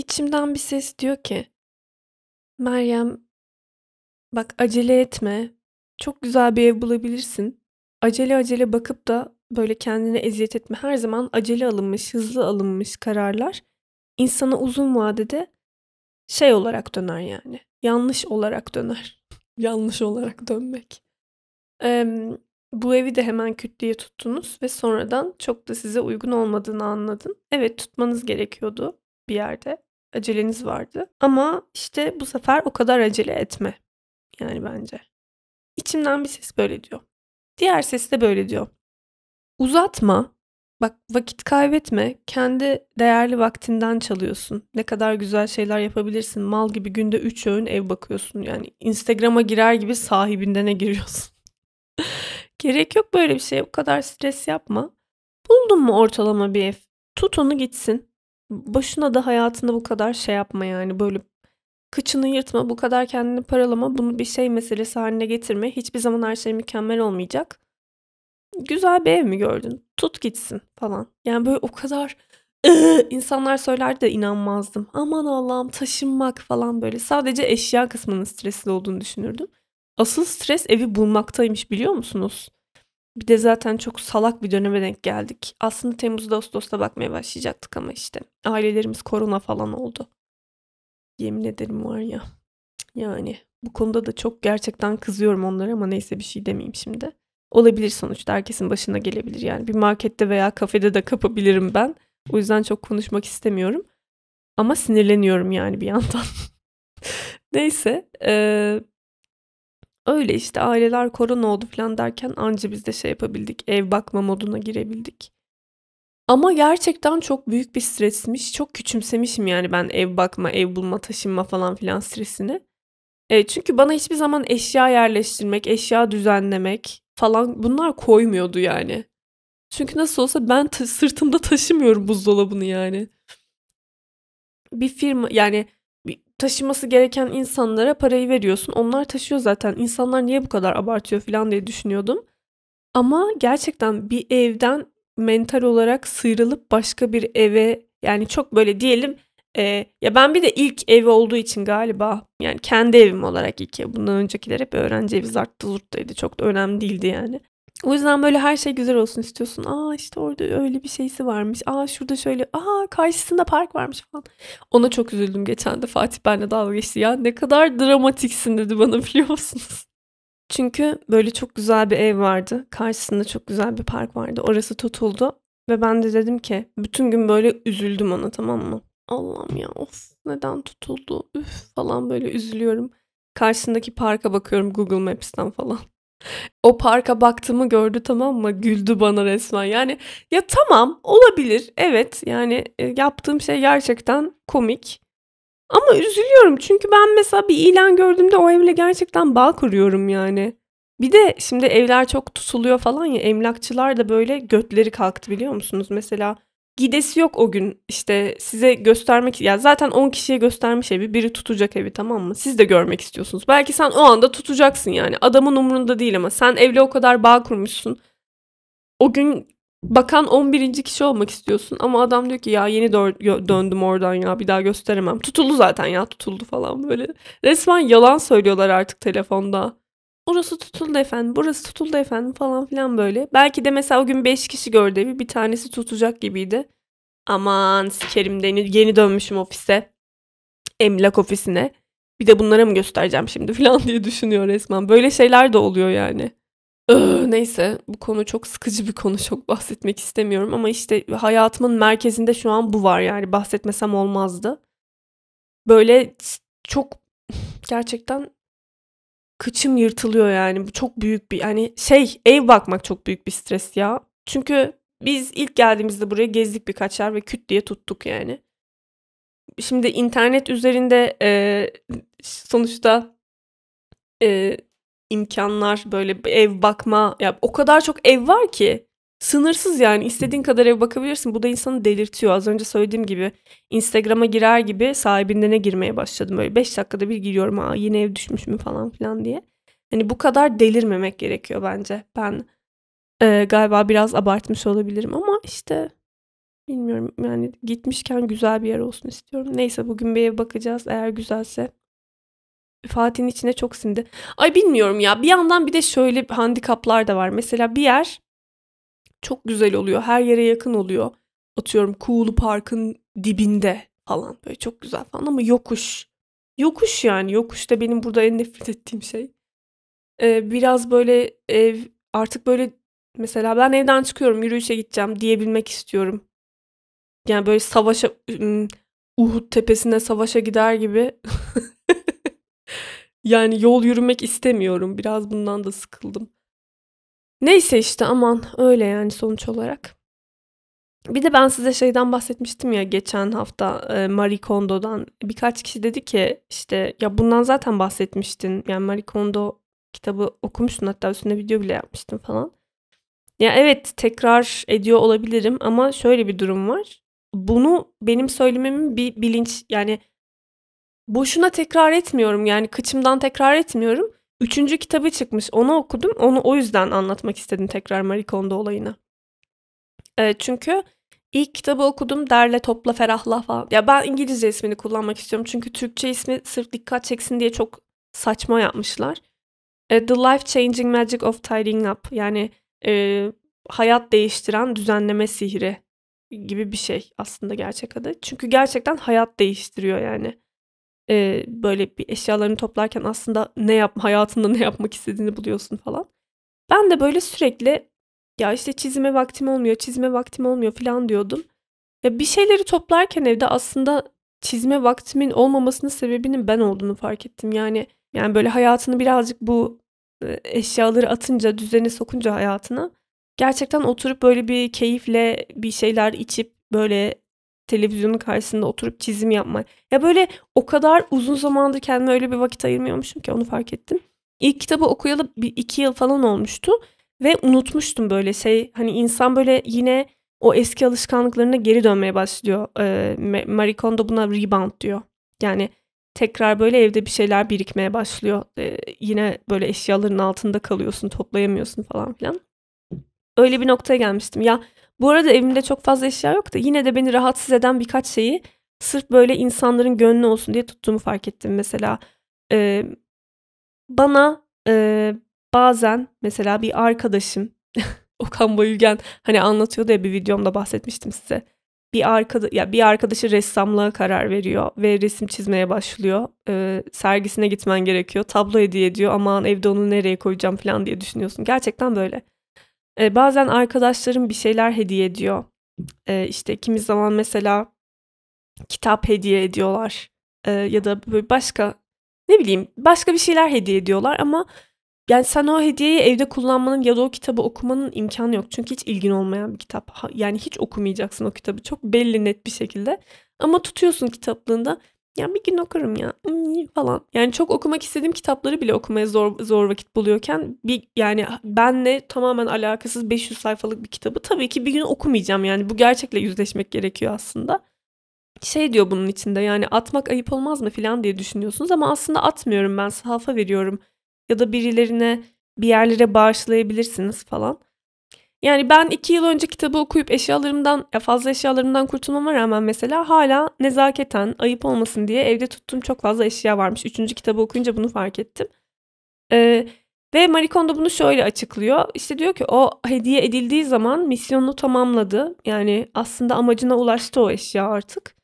İçimden bir ses diyor ki Meryem bak acele etme. Çok güzel bir ev bulabilirsin. Acele acele bakıp da böyle kendine eziyet etme. Her zaman acele alınmış, hızlı alınmış kararlar insana uzun vadede şey olarak döner yani. Yanlış olarak döner. yanlış olarak dönmek. Ee, bu evi de hemen küt tuttunuz ve sonradan çok da size uygun olmadığını anladın. Evet tutmanız gerekiyordu bir yerde aceleniz vardı. Ama işte bu sefer o kadar acele etme. Yani bence. İçimden bir ses böyle diyor. Diğer ses de böyle diyor. Uzatma. Bak vakit kaybetme. Kendi değerli vaktinden çalıyorsun. Ne kadar güzel şeyler yapabilirsin. Mal gibi günde 3 öğün ev bakıyorsun. Yani Instagram'a girer gibi ne giriyorsun. Gerek yok böyle bir şeye. Bu kadar stres yapma. Buldun mu ortalama bir ev? Tut onu gitsin. Başına da hayatında bu kadar şey yapma yani böyle kıçını yırtma, bu kadar kendini paralama, bunu bir şey meselesi haline getirme. Hiçbir zaman her şey mükemmel olmayacak. Güzel bir ev mi gördün? Tut gitsin falan. Yani böyle o kadar insanlar söyler de inanmazdım. Aman Allah'ım taşınmak falan böyle. Sadece eşya kısmının stresli olduğunu düşünürdüm. Asıl stres evi bulmaktaymış biliyor musunuz? Bir de zaten çok salak bir döneme denk geldik. Aslında Temmuz'da Ağustos'ta bakmaya başlayacaktık ama işte ailelerimiz korona falan oldu. Yemin ederim var ya. Yani bu konuda da çok gerçekten kızıyorum onlara ama neyse bir şey demeyeyim şimdi. Olabilir sonuçta herkesin başına gelebilir yani. Bir markette veya kafede de kapabilirim ben. O yüzden çok konuşmak istemiyorum. Ama sinirleniyorum yani bir yandan. neyse e, Öyle işte aileler korona oldu falan derken anca biz de şey yapabildik. Ev bakma moduna girebildik. Ama gerçekten çok büyük bir stresmiş. Çok küçümsemişim yani ben ev bakma, ev bulma, taşınma falan filan stresini. E, çünkü bana hiçbir zaman eşya yerleştirmek, eşya düzenlemek falan bunlar koymuyordu yani. Çünkü nasıl olsa ben ta- sırtımda taşımıyorum buzdolabını yani. Bir firma yani taşıması gereken insanlara parayı veriyorsun. Onlar taşıyor zaten. İnsanlar niye bu kadar abartıyor falan diye düşünüyordum. Ama gerçekten bir evden mental olarak sıyrılıp başka bir eve yani çok böyle diyelim e, ya ben bir de ilk evi olduğu için galiba yani kendi evim olarak ilk ev. Bundan öncekiler hep öğrenci evi zarttı zurttaydı. Çok da önemli değildi yani. O yüzden böyle her şey güzel olsun istiyorsun. Aa işte orada öyle bir şeysi varmış. Aa şurada şöyle. Aa karşısında park varmış falan. Ona çok üzüldüm geçen de Fatih benle dalga geçti. Ya ne kadar dramatiksin dedi bana biliyor musunuz? Çünkü böyle çok güzel bir ev vardı. Karşısında çok güzel bir park vardı. Orası tutuldu. Ve ben de dedim ki bütün gün böyle üzüldüm ona tamam mı? Allah'ım ya of neden tutuldu üf falan böyle üzülüyorum. Karşısındaki parka bakıyorum Google Maps'ten falan. O parka baktığımı gördü tamam mı? Güldü bana resmen. Yani ya tamam olabilir. Evet yani e, yaptığım şey gerçekten komik. Ama üzülüyorum çünkü ben mesela bir ilan gördüğümde o evle gerçekten bağ kuruyorum yani. Bir de şimdi evler çok tutuluyor falan ya emlakçılar da böyle götleri kalktı biliyor musunuz? Mesela gidesi yok o gün işte size göstermek ya zaten 10 kişiye göstermiş evi biri tutacak evi tamam mı? Siz de görmek istiyorsunuz. Belki sen o anda tutacaksın yani. Adamın umurunda değil ama sen evle o kadar bağ kurmuşsun. O gün bakan 11. kişi olmak istiyorsun ama adam diyor ki ya yeni dö- döndüm oradan ya bir daha gösteremem. Tutuldu zaten ya tutuldu falan böyle. Resmen yalan söylüyorlar artık telefonda. Orası tutuldu efendim, burası tutuldu efendim falan filan böyle. Belki de mesela o gün 5 kişi gördü evi bir tanesi tutacak gibiydi. Aman sikerim de yeni dönmüşüm ofise. Emlak ofisine. Bir de bunlara mı göstereceğim şimdi falan diye düşünüyor resmen. Böyle şeyler de oluyor yani. Öh, neyse bu konu çok sıkıcı bir konu çok bahsetmek istemiyorum ama işte hayatımın merkezinde şu an bu var yani bahsetmesem olmazdı. Böyle çok gerçekten kıçım yırtılıyor yani. Bu çok büyük bir hani şey ev bakmak çok büyük bir stres ya. Çünkü biz ilk geldiğimizde buraya gezdik birkaç yer ve küt diye tuttuk yani. Şimdi internet üzerinde e, sonuçta e, imkanlar böyle ev bakma ya o kadar çok ev var ki sınırsız yani istediğin kadar eve bakabilirsin. Bu da insanı delirtiyor. Az önce söylediğim gibi Instagram'a girer gibi sahibinde ne girmeye başladım. Böyle 5 dakikada bir giriyorum. Aa yeni ev düşmüş mü falan filan diye. Hani bu kadar delirmemek gerekiyor bence. Ben e, galiba biraz abartmış olabilirim ama işte bilmiyorum yani gitmişken güzel bir yer olsun istiyorum. Neyse bugün bir eve bakacağız. Eğer güzelse Fatih'in içine çok sindi. Ay bilmiyorum ya. Bir yandan bir de şöyle handikaplar da var. Mesela bir yer çok güzel oluyor. Her yere yakın oluyor. Atıyorum Kuğulu Park'ın dibinde falan. Böyle çok güzel falan ama yokuş. Yokuş yani. Yokuş da benim burada en nefret ettiğim şey. Ee, biraz böyle ev artık böyle mesela ben evden çıkıyorum yürüyüşe gideceğim diyebilmek istiyorum. Yani böyle savaşa Uhud tepesine savaşa gider gibi. yani yol yürümek istemiyorum. Biraz bundan da sıkıldım. Neyse işte aman öyle yani sonuç olarak. Bir de ben size şeyden bahsetmiştim ya geçen hafta e, Marie Kondo'dan. Birkaç kişi dedi ki işte ya bundan zaten bahsetmiştin. Yani Marie Kondo kitabı okumuştun hatta üstünde video bile yapmıştım falan. Ya evet tekrar ediyor olabilirim ama şöyle bir durum var. Bunu benim söylememin bir bilinç yani boşuna tekrar etmiyorum yani kıçımdan tekrar etmiyorum. Üçüncü kitabı çıkmış. Onu okudum. Onu o yüzden anlatmak istedim tekrar Marie Kondo olayını. E, çünkü ilk kitabı okudum. Derle, topla, ferahla falan. Ya ben İngilizce ismini kullanmak istiyorum. Çünkü Türkçe ismi sırf dikkat çeksin diye çok saçma yapmışlar. E, The Life Changing Magic of Tidying Up. Yani e, hayat değiştiren düzenleme sihri gibi bir şey aslında gerçek adı. Çünkü gerçekten hayat değiştiriyor yani e, böyle bir eşyalarını toplarken aslında ne yap hayatında ne yapmak istediğini buluyorsun falan. Ben de böyle sürekli ya işte çizime vaktim olmuyor, çizime vaktim olmuyor falan diyordum. Ya bir şeyleri toplarken evde aslında çizme vaktimin olmamasının sebebinin ben olduğunu fark ettim. Yani yani böyle hayatını birazcık bu e, eşyaları atınca, düzeni sokunca hayatına gerçekten oturup böyle bir keyifle bir şeyler içip böyle televizyonun karşısında oturup çizim yapma. Ya böyle o kadar uzun zamandır kendime öyle bir vakit ayırmıyormuşum ki onu fark ettim. İlk kitabı okuyalı bir iki yıl falan olmuştu. Ve unutmuştum böyle şey hani insan böyle yine o eski alışkanlıklarına geri dönmeye başlıyor. Ee, Marie Kondo buna rebound diyor. Yani tekrar böyle evde bir şeyler birikmeye başlıyor. Ee, yine böyle eşyaların altında kalıyorsun, toplayamıyorsun falan filan. Öyle bir noktaya gelmiştim. Ya bu arada evimde çok fazla eşya yok da yine de beni rahatsız eden birkaç şeyi sırf böyle insanların gönlü olsun diye tuttuğumu fark ettim. Mesela e, bana e, bazen mesela bir arkadaşım Okan Bayülgen hani anlatıyordu ya bir videomda bahsetmiştim size. Bir arkada ya bir arkadaşı ressamlığa karar veriyor ve resim çizmeye başlıyor. E, sergisine gitmen gerekiyor. Tablo hediye ediyor. Aman evde onu nereye koyacağım falan diye düşünüyorsun. Gerçekten böyle. E, bazen arkadaşlarım bir şeyler hediye ediyor. E, işte kimi zaman mesela kitap hediye ediyorlar. E, ya da böyle başka ne bileyim başka bir şeyler hediye ediyorlar ama yani sen o hediyeyi evde kullanmanın ya da o kitabı okumanın imkanı yok. Çünkü hiç ilgin olmayan bir kitap. Yani hiç okumayacaksın o kitabı. Çok belli net bir şekilde. Ama tutuyorsun kitaplığında ya bir gün okurum ya falan. Yani çok okumak istediğim kitapları bile okumaya zor zor vakit buluyorken bir yani benle tamamen alakasız 500 sayfalık bir kitabı tabii ki bir gün okumayacağım yani bu gerçekle yüzleşmek gerekiyor aslında. Şey diyor bunun içinde yani atmak ayıp olmaz mı filan diye düşünüyorsunuz ama aslında atmıyorum ben sahafa veriyorum ya da birilerine bir yerlere bağışlayabilirsiniz falan. Yani ben iki yıl önce kitabı okuyup eşyalarımdan, fazla eşyalarımdan kurtulmama rağmen mesela hala nezaketen, ayıp olmasın diye evde tuttuğum çok fazla eşya varmış. Üçüncü kitabı okuyunca bunu fark ettim. Ee, ve Marie Kondo bunu şöyle açıklıyor. İşte diyor ki o hediye edildiği zaman misyonunu tamamladı. Yani aslında amacına ulaştı o eşya artık.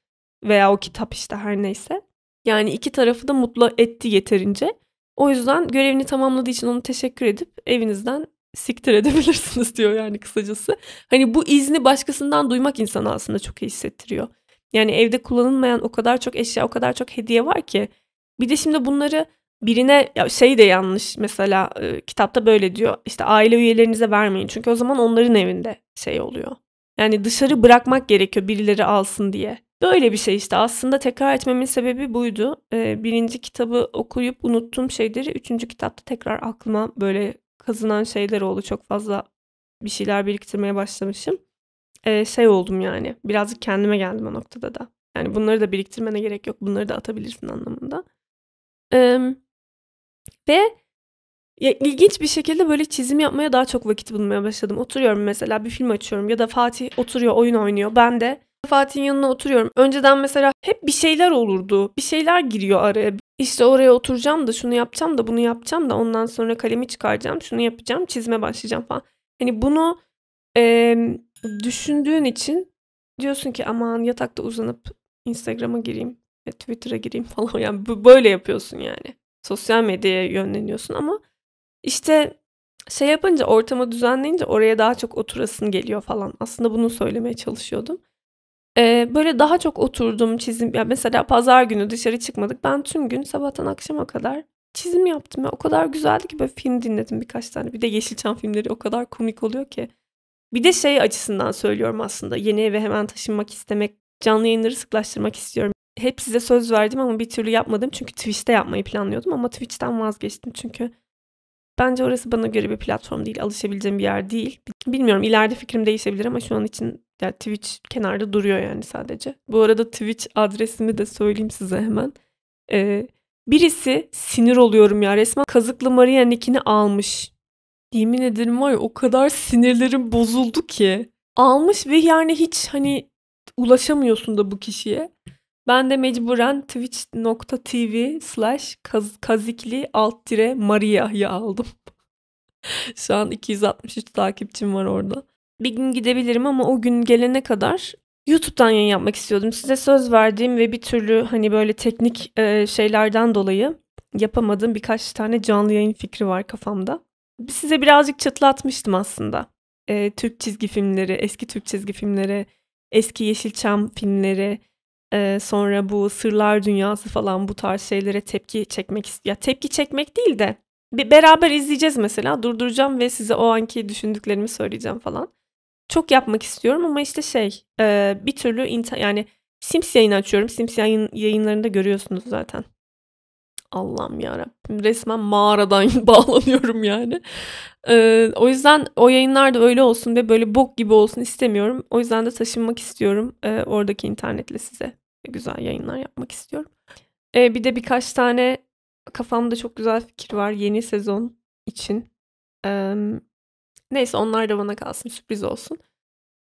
Veya o kitap işte her neyse. Yani iki tarafı da mutlu etti yeterince. O yüzden görevini tamamladığı için onu teşekkür edip evinizden siktir edebilirsiniz diyor yani kısacası. Hani bu izni başkasından duymak insanı aslında çok iyi hissettiriyor. Yani evde kullanılmayan o kadar çok eşya, o kadar çok hediye var ki. Bir de şimdi bunları birine ya şey de yanlış mesela e, kitapta böyle diyor. İşte aile üyelerinize vermeyin çünkü o zaman onların evinde şey oluyor. Yani dışarı bırakmak gerekiyor birileri alsın diye. Böyle bir şey işte aslında tekrar etmemin sebebi buydu. Ee, birinci kitabı okuyup unuttuğum şeyleri üçüncü kitapta tekrar aklıma böyle kazınan şeyler oldu. Çok fazla bir şeyler biriktirmeye başlamışım. Ee, şey oldum yani. Birazcık kendime geldim o noktada da. Yani bunları da biriktirmene gerek yok. Bunları da atabilirsin anlamında. Ee, ve ya, ilginç bir şekilde böyle çizim yapmaya daha çok vakit bulmaya başladım. Oturuyorum mesela bir film açıyorum ya da Fatih oturuyor oyun oynuyor. Ben de Fatih'in yanına oturuyorum. Önceden mesela hep bir şeyler olurdu. Bir şeyler giriyor araya. İşte oraya oturacağım da şunu yapacağım da bunu yapacağım da ondan sonra kalemi çıkaracağım, şunu yapacağım, çizme başlayacağım falan. Hani bunu e, düşündüğün için diyorsun ki aman yatakta uzanıp Instagram'a gireyim, Twitter'a gireyim falan. Yani böyle yapıyorsun yani. Sosyal medyaya yönleniyorsun ama işte şey yapınca ortamı düzenleyince oraya daha çok oturasın geliyor falan. Aslında bunu söylemeye çalışıyordum. Ee, böyle daha çok oturdum çizim. Ya mesela pazar günü dışarı çıkmadık. Ben tüm gün sabahtan akşama kadar çizim yaptım. Ya. O kadar güzeldi ki böyle film dinledim birkaç tane. Bir de Yeşilçam filmleri o kadar komik oluyor ki. Bir de şey açısından söylüyorum aslında. Yeni eve hemen taşınmak istemek, canlı yayınları sıklaştırmak istiyorum. Hep size söz verdim ama bir türlü yapmadım. Çünkü Twitch'te yapmayı planlıyordum ama Twitch'ten vazgeçtim. Çünkü bence orası bana göre bir platform değil. Alışabileceğim bir yer değil. Bilmiyorum ileride fikrim değişebilir ama şu an için ya Twitch kenarda duruyor yani sadece. Bu arada Twitch adresimi de söyleyeyim size hemen. Ee, birisi sinir oluyorum ya resmen kazıklı Maria nickini almış. Yemin ederim var ya o kadar sinirlerim bozuldu ki. Almış ve yani hiç hani ulaşamıyorsun da bu kişiye. Ben de mecburen twitch.tv slash kazikli alt dire Maria'yı aldım. Şu an 263 takipçim var orada bir gün gidebilirim ama o gün gelene kadar YouTube'dan yayın yapmak istiyordum. Size söz verdiğim ve bir türlü hani böyle teknik e, şeylerden dolayı yapamadığım birkaç tane canlı yayın fikri var kafamda. Size birazcık çıtlatmıştım aslında. E, Türk çizgi filmleri, eski Türk çizgi filmleri, eski Yeşilçam filmleri, e, sonra bu Sırlar Dünyası falan bu tarz şeylere tepki çekmek ya tepki çekmek değil de bir beraber izleyeceğiz mesela. Durduracağım ve size o anki düşündüklerimi söyleyeceğim falan çok yapmak istiyorum ama işte şey e, bir türlü inter, yani Sims yayını açıyorum. Sims yayın, yayınlarında görüyorsunuz zaten. Allah'ım ya resmen mağaradan bağlanıyorum yani. Ee, o yüzden o yayınlar da öyle olsun ve böyle bok gibi olsun istemiyorum. O yüzden de taşınmak istiyorum ee, oradaki internetle size güzel yayınlar yapmak istiyorum. Ee, bir de birkaç tane kafamda çok güzel fikir var yeni sezon için. Neyse onlar da bana kalsın sürpriz olsun.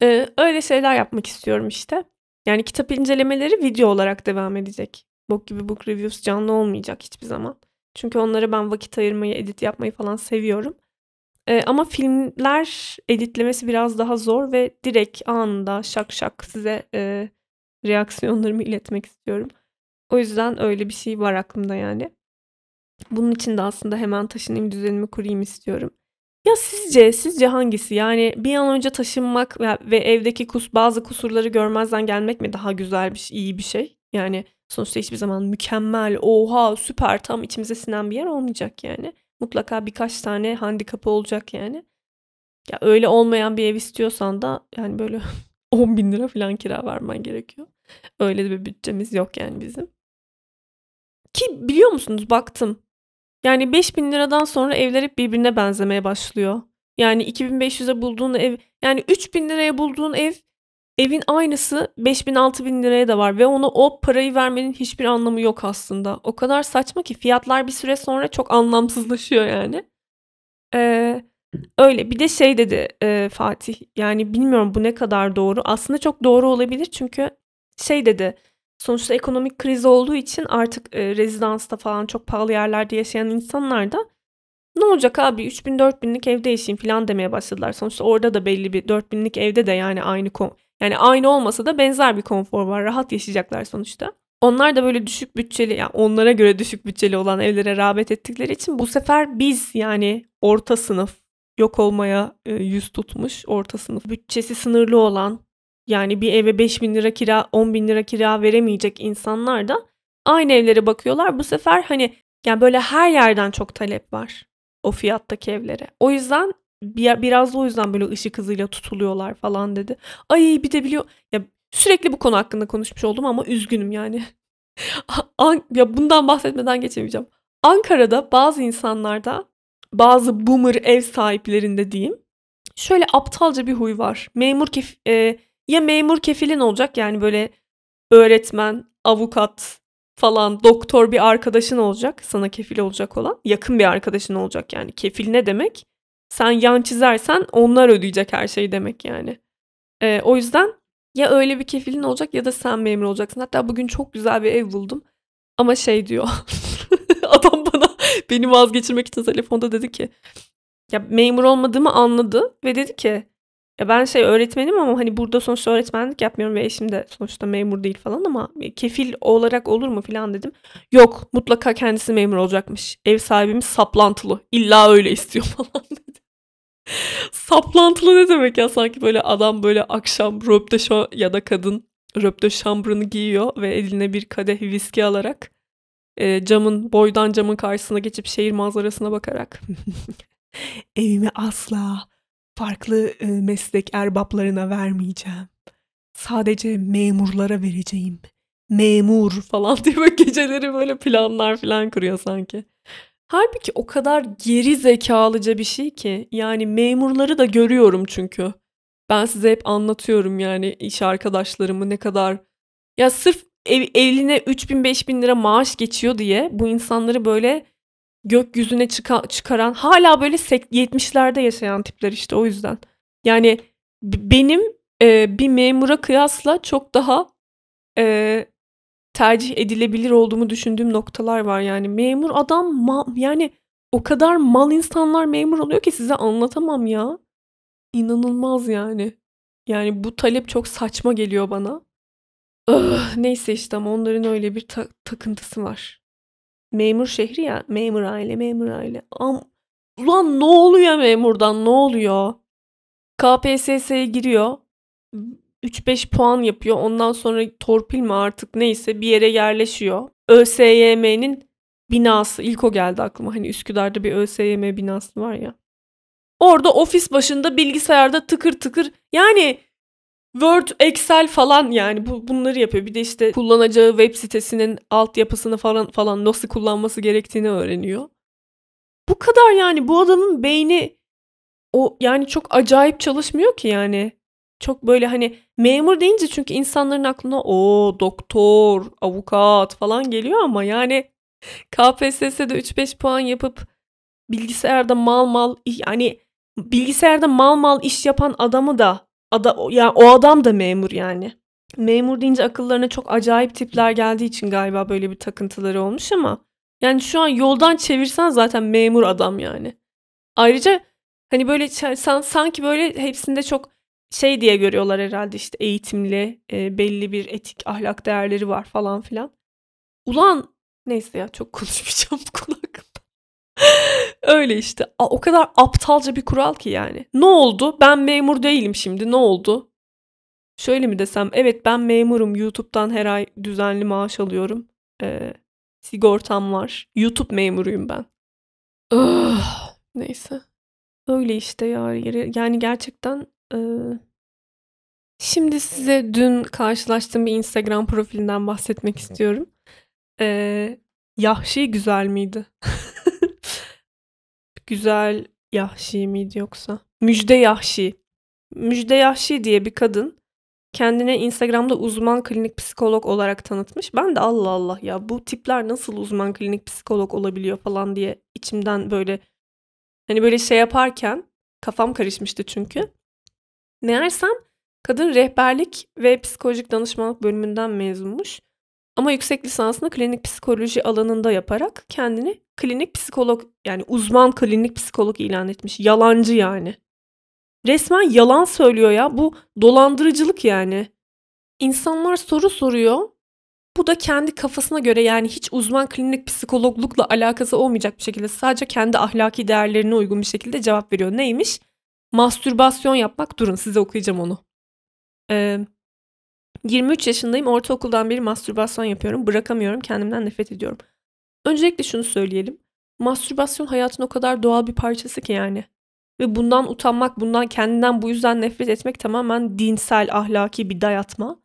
Ee, öyle şeyler yapmak istiyorum işte. Yani kitap incelemeleri video olarak devam edecek. Bok gibi book reviews canlı olmayacak hiçbir zaman. Çünkü onlara ben vakit ayırmayı, edit yapmayı falan seviyorum. Ee, ama filmler editlemesi biraz daha zor ve direkt anında şak şak size e, reaksiyonlarımı iletmek istiyorum. O yüzden öyle bir şey var aklımda yani. Bunun için de aslında hemen taşınayım düzenimi kurayım istiyorum. Ya sizce, sizce hangisi? Yani bir an önce taşınmak ve, ve evdeki kus, bazı kusurları görmezden gelmek mi daha güzel bir şey, iyi bir şey? Yani sonuçta hiçbir zaman mükemmel, oha süper tam içimize sinen bir yer olmayacak yani. Mutlaka birkaç tane handikapı olacak yani. Ya öyle olmayan bir ev istiyorsan da yani böyle 10 bin lira falan kira vermen gerekiyor. Öyle de bir bütçemiz yok yani bizim. Ki biliyor musunuz baktım yani 5000 liradan sonra evler hep birbirine benzemeye başlıyor. Yani 2500'e bulduğun ev yani 3000 liraya bulduğun ev evin aynısı 5000 6000 liraya da var ve ona o parayı vermenin hiçbir anlamı yok aslında. O kadar saçma ki fiyatlar bir süre sonra çok anlamsızlaşıyor yani. Ee, öyle bir de şey dedi e, Fatih yani bilmiyorum bu ne kadar doğru aslında çok doğru olabilir çünkü şey dedi sonuçta ekonomik kriz olduğu için artık e, rezidansta falan çok pahalı yerlerde yaşayan insanlar da ne olacak abi 3000 4000'lik evde yaşayayım falan demeye başladılar. Sonuçta orada da belli bir 4000'lik evde de yani aynı kon yani aynı olmasa da benzer bir konfor var. Rahat yaşayacaklar sonuçta. Onlar da böyle düşük bütçeli yani onlara göre düşük bütçeli olan evlere rağbet ettikleri için bu sefer biz yani orta sınıf yok olmaya e, yüz tutmuş orta sınıf bütçesi sınırlı olan yani bir eve 5 bin lira kira 10 bin lira kira veremeyecek insanlar da aynı evlere bakıyorlar. Bu sefer hani yani böyle her yerden çok talep var o fiyattaki evlere. O yüzden biraz da o yüzden böyle ışık hızıyla tutuluyorlar falan dedi. Ay bir de biliyor ya sürekli bu konu hakkında konuşmuş oldum ama üzgünüm yani. ya bundan bahsetmeden geçemeyeceğim. Ankara'da bazı insanlarda bazı boomer ev sahiplerinde diyeyim şöyle aptalca bir huy var. Memur kef, e, ya memur kefilin olacak yani böyle öğretmen, avukat falan doktor bir arkadaşın olacak. Sana kefil olacak olan. Yakın bir arkadaşın olacak yani. Kefil ne demek? Sen yan çizersen onlar ödeyecek her şeyi demek yani. Ee, o yüzden ya öyle bir kefilin olacak ya da sen memur olacaksın. Hatta bugün çok güzel bir ev buldum. Ama şey diyor. adam bana beni vazgeçirmek için telefonda dedi ki ya memur olmadığımı anladı ve dedi ki ya ben şey öğretmenim ama hani burada sonuçta öğretmenlik yapmıyorum ve eşim de sonuçta memur değil falan ama kefil olarak olur mu falan dedim. Yok mutlaka kendisi memur olacakmış. Ev sahibimiz saplantılı. İlla öyle istiyor falan dedi. saplantılı ne demek ya sanki böyle adam böyle akşam röpte ya da kadın röpte şambrını giyiyor ve eline bir kadeh viski alarak e, camın boydan camın karşısına geçip şehir manzarasına bakarak evimi asla farklı e, meslek erbaplarına vermeyeceğim. Sadece memurlara vereceğim. Memur falan diye böyle geceleri böyle planlar falan kuruyor sanki. Halbuki o kadar geri zekalıca bir şey ki. Yani memurları da görüyorum çünkü. Ben size hep anlatıyorum yani iş arkadaşlarımı ne kadar ya sırf ev, eline 3000 5000 lira maaş geçiyor diye bu insanları böyle gökyüzüne çıka- çıkaran hala böyle 70'lerde yaşayan tipler işte o yüzden. Yani benim e, bir memura kıyasla çok daha e, tercih edilebilir olduğumu düşündüğüm noktalar var yani. Memur adam ma- yani o kadar mal insanlar memur oluyor ki size anlatamam ya. İnanılmaz yani. Yani bu talep çok saçma geliyor bana. Öh, neyse işte ama onların öyle bir ta- takıntısı var memur şehri ya. Memur aile, memur aile. Am Ulan ne oluyor memurdan ne oluyor? KPSS'ye giriyor. 3-5 puan yapıyor. Ondan sonra torpil mi artık neyse bir yere yerleşiyor. ÖSYM'nin binası ilk o geldi aklıma. Hani Üsküdar'da bir ÖSYM binası var ya. Orada ofis başında bilgisayarda tıkır tıkır yani Word, Excel falan yani bu, bunları yapıyor. Bir de işte kullanacağı web sitesinin altyapısını falan falan nasıl kullanması gerektiğini öğreniyor. Bu kadar yani bu adamın beyni o yani çok acayip çalışmıyor ki yani. Çok böyle hani memur deyince çünkü insanların aklına o doktor, avukat falan geliyor ama yani KPSS'de 3-5 puan yapıp bilgisayarda mal mal yani bilgisayarda mal mal iş yapan adamı da ada, yani o adam da memur yani. Memur deyince akıllarına çok acayip tipler geldiği için galiba böyle bir takıntıları olmuş ama yani şu an yoldan çevirsen zaten memur adam yani. Ayrıca hani böyle sanki böyle hepsinde çok şey diye görüyorlar herhalde işte eğitimli, e, belli bir etik ahlak değerleri var falan filan. Ulan neyse ya çok konuşmayacağım kulak Öyle işte. O kadar aptalca bir kural ki yani. Ne oldu? Ben memur değilim şimdi. Ne oldu? Şöyle mi desem? Evet ben memurum. YouTube'dan her ay düzenli maaş alıyorum. Ee, sigortam var. YouTube memuruyum ben. Oh, neyse. Öyle işte ya. Yani gerçekten... E... Şimdi size dün karşılaştığım bir Instagram profilinden bahsetmek istiyorum. Ee, Yahşi güzel miydi? Güzel Yahşi miydi yoksa? Müjde Yahşi. Müjde Yahşi diye bir kadın kendine Instagram'da uzman klinik psikolog olarak tanıtmış. Ben de Allah Allah ya bu tipler nasıl uzman klinik psikolog olabiliyor falan diye içimden böyle hani böyle şey yaparken kafam karışmıştı çünkü. Meğersem kadın rehberlik ve psikolojik danışmanlık bölümünden mezunmuş. Ama yüksek lisansını klinik psikoloji alanında yaparak kendini klinik psikolog yani uzman klinik psikolog ilan etmiş. Yalancı yani. Resmen yalan söylüyor ya. Bu dolandırıcılık yani. İnsanlar soru soruyor. Bu da kendi kafasına göre yani hiç uzman klinik psikologlukla alakası olmayacak bir şekilde sadece kendi ahlaki değerlerine uygun bir şekilde cevap veriyor. Neymiş? Mastürbasyon yapmak. Durun size okuyacağım onu. Ee, 23 yaşındayım. Ortaokuldan beri mastürbasyon yapıyorum. Bırakamıyorum. Kendimden nefret ediyorum. Öncelikle şunu söyleyelim. Mastürbasyon hayatın o kadar doğal bir parçası ki yani. Ve bundan utanmak, bundan kendinden bu yüzden nefret etmek tamamen dinsel, ahlaki bir dayatma.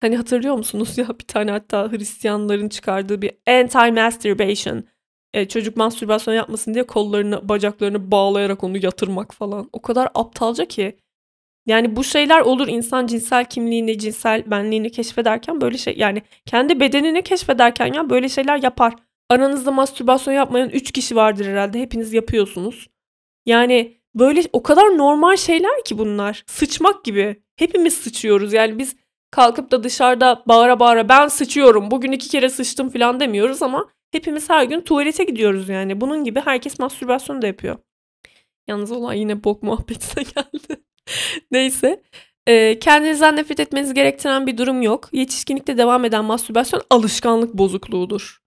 Hani hatırlıyor musunuz ya bir tane hatta Hristiyanların çıkardığı bir anti masturbation. E, çocuk mastürbasyon yapmasın diye kollarını, bacaklarını bağlayarak onu yatırmak falan. O kadar aptalca ki yani bu şeyler olur insan cinsel kimliğini, cinsel benliğini keşfederken böyle şey yani kendi bedenini keşfederken ya böyle şeyler yapar. Aranızda mastürbasyon yapmayan 3 kişi vardır herhalde. Hepiniz yapıyorsunuz. Yani böyle o kadar normal şeyler ki bunlar. Sıçmak gibi. Hepimiz sıçıyoruz. Yani biz kalkıp da dışarıda bağıra bağıra ben sıçıyorum. Bugün iki kere sıçtım falan demiyoruz ama hepimiz her gün tuvalete gidiyoruz yani. Bunun gibi herkes mastürbasyon da yapıyor. Yalnız olay yine bok muhabbetine geldi. Neyse. E, kendinizden nefret etmeniz gerektiren bir durum yok. Yetişkinlikte devam eden mastürbasyon alışkanlık bozukluğudur.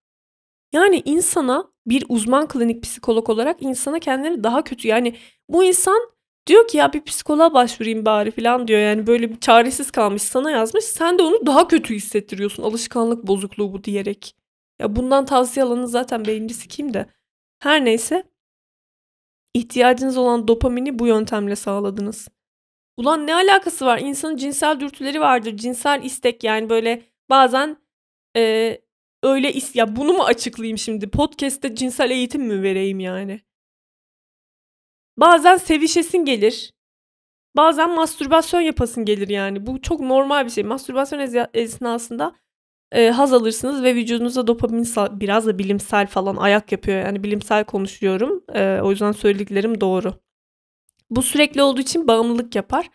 Yani insana bir uzman klinik psikolog olarak insana kendini daha kötü yani bu insan diyor ki ya bir psikoloğa başvurayım bari falan diyor yani böyle bir çaresiz kalmış sana yazmış sen de onu daha kötü hissettiriyorsun alışkanlık bozukluğu bu diyerek. Ya bundan tavsiye alanı zaten beyinci kim de. Her neyse ihtiyacınız olan dopamini bu yöntemle sağladınız. Ulan ne alakası var? İnsanın cinsel dürtüleri vardır. Cinsel istek yani böyle bazen e, öyle is ya bunu mu açıklayayım şimdi? Podcast'te cinsel eğitim mi vereyim yani? Bazen sevişesin gelir. Bazen mastürbasyon yapasın gelir yani. Bu çok normal bir şey. Mastürbasyon esnasında e, haz alırsınız ve vücudunuza dopamin biraz da bilimsel falan ayak yapıyor. Yani bilimsel konuşuyorum. E, o yüzden söylediklerim doğru. Bu sürekli olduğu için bağımlılık yapar.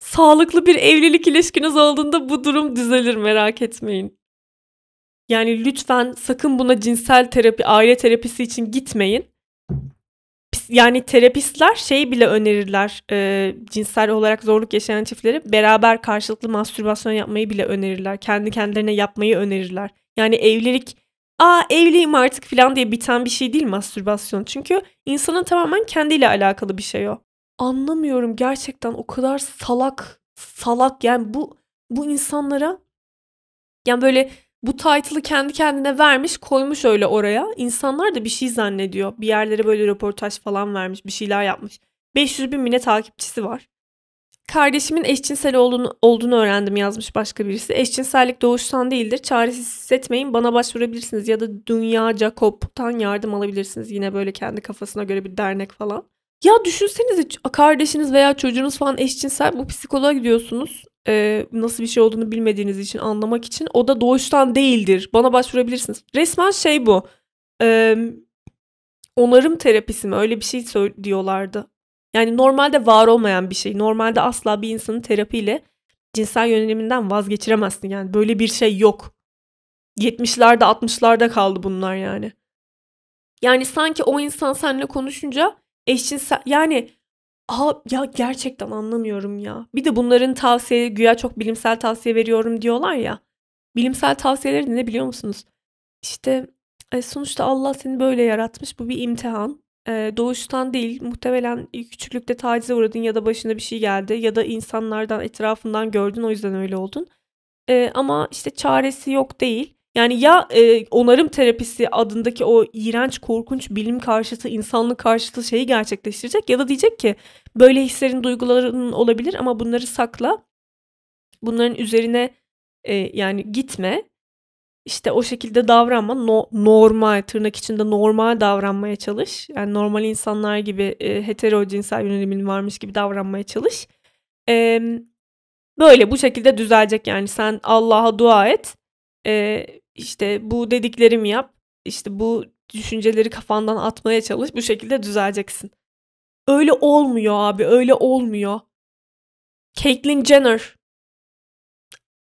Sağlıklı bir evlilik ilişkiniz olduğunda bu durum düzelir merak etmeyin. Yani lütfen sakın buna cinsel terapi, aile terapisi için gitmeyin. Yani terapistler şey bile önerirler e, cinsel olarak zorluk yaşayan çiftleri beraber karşılıklı mastürbasyon yapmayı bile önerirler. Kendi kendilerine yapmayı önerirler. Yani evlilik aa evliyim artık falan diye biten bir şey değil mastürbasyon. Çünkü insanın tamamen kendiyle alakalı bir şey o anlamıyorum gerçekten o kadar salak salak yani bu bu insanlara yani böyle bu title'ı kendi kendine vermiş koymuş öyle oraya. İnsanlar da bir şey zannediyor. Bir yerlere böyle röportaj falan vermiş bir şeyler yapmış. 500 bin mine takipçisi var. Kardeşimin eşcinsel olduğunu, olduğunu öğrendim yazmış başka birisi. Eşcinsellik doğuştan değildir. Çaresiz hissetmeyin bana başvurabilirsiniz ya da Dünya Jakob'tan yardım alabilirsiniz. Yine böyle kendi kafasına göre bir dernek falan. Ya düşünsenize kardeşiniz veya çocuğunuz falan eşcinsel bu psikoloğa gidiyorsunuz. Ee, nasıl bir şey olduğunu bilmediğiniz için anlamak için. O da doğuştan değildir. Bana başvurabilirsiniz. Resmen şey bu. Ee, onarım terapisi mi öyle bir şey diyorlardı. Yani normalde var olmayan bir şey. Normalde asla bir insanın terapiyle cinsel yöneliminden vazgeçiremezsin. Yani böyle bir şey yok. 70'lerde 60'larda kaldı bunlar yani. Yani sanki o insan seninle konuşunca eşcinsel yani Aa, ya gerçekten anlamıyorum ya. Bir de bunların tavsiye güya çok bilimsel tavsiye veriyorum diyorlar ya. Bilimsel tavsiyeleri ne biliyor musunuz? İşte e, sonuçta Allah seni böyle yaratmış. Bu bir imtihan. Ee, doğuştan değil muhtemelen küçüklükte tacize uğradın ya da başına bir şey geldi ya da insanlardan etrafından gördün o yüzden öyle oldun. Ee, ama işte çaresi yok değil. Yani ya e, onarım terapisi adındaki o iğrenç, korkunç bilim karşıtı, insanlık karşıtı şeyi gerçekleştirecek ya da diyecek ki böyle hislerin, duyguların olabilir ama bunları sakla. Bunların üzerine e, yani gitme. İşte o şekilde davranma. No, normal, tırnak içinde normal davranmaya çalış. Yani normal insanlar gibi e, heterojinsel yönelimin varmış gibi davranmaya çalış. E, böyle bu şekilde düzelecek yani. Sen Allah'a dua et. E, işte bu dediklerimi yap, işte bu düşünceleri kafandan atmaya çalış, bu şekilde düzeleceksin. Öyle olmuyor abi, öyle olmuyor. Caitlyn Jenner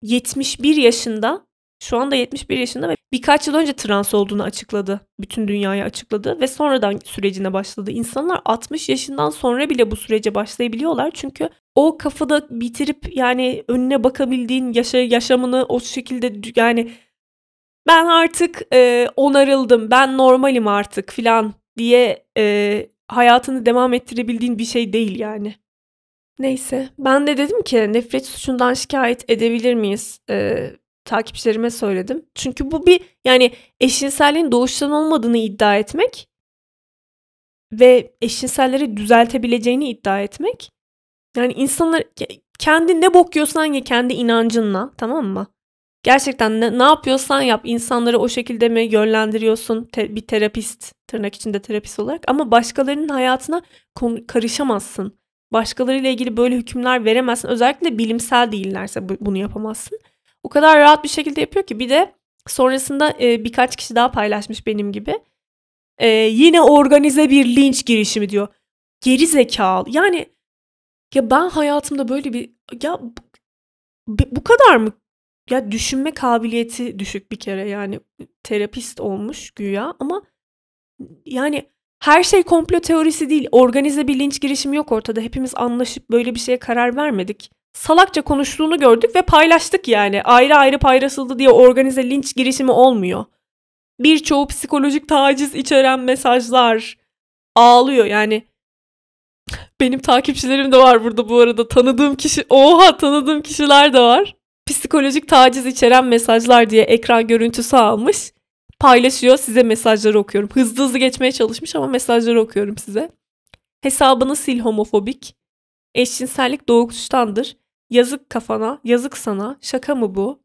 71 yaşında, şu anda 71 yaşında ve birkaç yıl önce trans olduğunu açıkladı. Bütün dünyaya açıkladı ve sonradan sürecine başladı. İnsanlar 60 yaşından sonra bile bu sürece başlayabiliyorlar. Çünkü o kafada bitirip yani önüne bakabildiğin yaşa yaşamını o şekilde yani ben artık e, onarıldım, ben normalim artık filan diye e, hayatını devam ettirebildiğin bir şey değil yani. Neyse ben de dedim ki nefret suçundan şikayet edebilir miyiz? Ee, takipçilerime söyledim. Çünkü bu bir yani eşcinselliğin doğuştan olmadığını iddia etmek ve eşcinselleri düzeltebileceğini iddia etmek. Yani insanlar kendi ne bok yiyorsan ye kendi inancınla tamam mı? gerçekten ne, ne yapıyorsan yap insanları o şekilde mi yönlendiriyorsun te, bir terapist tırnak içinde terapist olarak ama başkalarının hayatına konu, karışamazsın. Başkalarıyla ilgili böyle hükümler veremezsin. Özellikle bilimsel değillerse bu, bunu yapamazsın. O kadar rahat bir şekilde yapıyor ki bir de sonrasında e, birkaç kişi daha paylaşmış benim gibi. E, yine organize bir linç girişimi diyor. Geri zekalı. Yani ya ben hayatımda böyle bir ya bu, bu kadar mı ya düşünme kabiliyeti düşük bir kere yani terapist olmuş güya ama yani her şey komplo teorisi değil. Organize bir linç girişimi yok ortada. Hepimiz anlaşıp böyle bir şeye karar vermedik. Salakça konuştuğunu gördük ve paylaştık yani. Ayrı ayrı paylaşıldı diye organize linç girişimi olmuyor. Birçoğu psikolojik taciz içeren mesajlar ağlıyor yani. Benim takipçilerim de var burada bu arada. Tanıdığım kişi, oha tanıdığım kişiler de var psikolojik taciz içeren mesajlar diye ekran görüntüsü almış. Paylaşıyor size mesajları okuyorum. Hızlı hızlı geçmeye çalışmış ama mesajları okuyorum size. Hesabını sil homofobik. Eşcinsellik doğuştandır. Yazık kafana, yazık sana. Şaka mı bu?